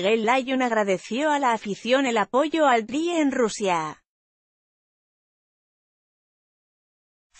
Miguel Lyon agradeció a la afición el apoyo al DRI en Rusia.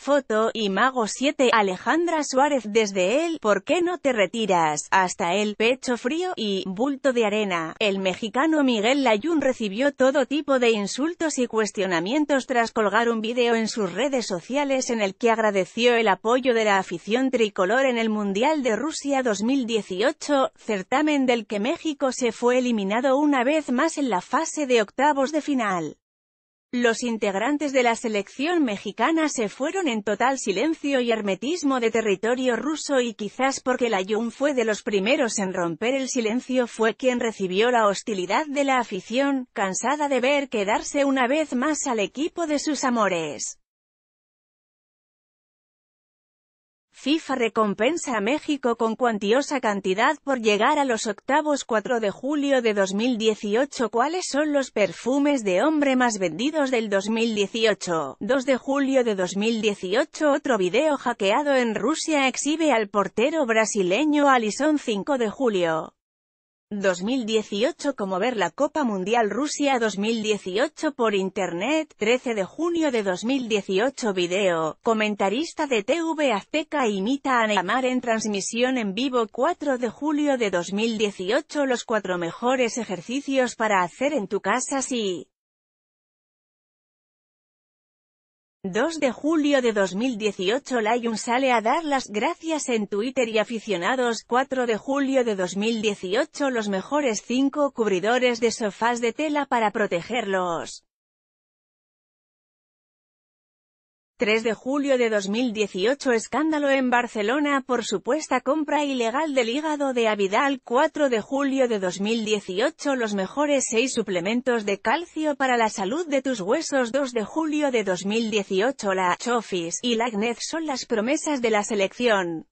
Foto, y Mago 7, Alejandra Suárez, desde él, ¿por qué no te retiras? Hasta el pecho frío y bulto de arena. El mexicano Miguel Layún recibió todo tipo de insultos y cuestionamientos tras colgar un video en sus redes sociales en el que agradeció el apoyo de la afición tricolor en el Mundial de Rusia 2018, certamen del que México se fue eliminado una vez más en la fase de octavos de final. Los integrantes de la selección mexicana se fueron en total silencio y hermetismo de territorio ruso y quizás porque la Jun fue de los primeros en romper el silencio fue quien recibió la hostilidad de la afición, cansada de ver quedarse una vez más al equipo de sus amores. FIFA recompensa a México con cuantiosa cantidad por llegar a los octavos 4 de julio de 2018 ¿Cuáles son los perfumes de hombre más vendidos del 2018? 2 de julio de 2018 Otro video hackeado en Rusia exhibe al portero brasileño Alison 5 de julio 2018 como ver la Copa Mundial Rusia 2018 por Internet, 13 de junio de 2018 Video, comentarista de TV Azteca imita a Neymar en transmisión en vivo 4 de julio de 2018 Los cuatro mejores ejercicios para hacer en tu casa si... 2 de julio de 2018 Layun sale a dar las gracias en Twitter y aficionados 4 de julio de 2018 Los mejores 5 cubridores de sofás de tela para protegerlos. 3 de julio de 2018 Escándalo en Barcelona por supuesta compra ilegal del hígado de Avidal 4 de julio de 2018 Los mejores 6 suplementos de calcio para la salud de tus huesos 2 de julio de 2018 La Chofis y la agnez son las promesas de la selección.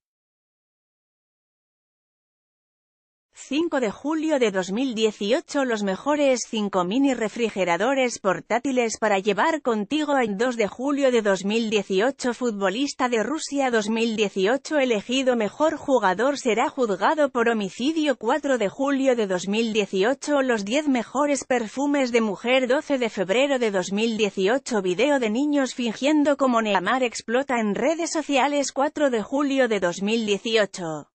5 de julio de 2018 los mejores 5 mini refrigeradores portátiles para llevar contigo en 2 de julio de 2018 futbolista de Rusia 2018 elegido mejor jugador será juzgado por homicidio 4 de julio de 2018 los 10 mejores perfumes de mujer 12 de febrero de 2018 video de niños fingiendo como Neamar explota en redes sociales 4 de julio de 2018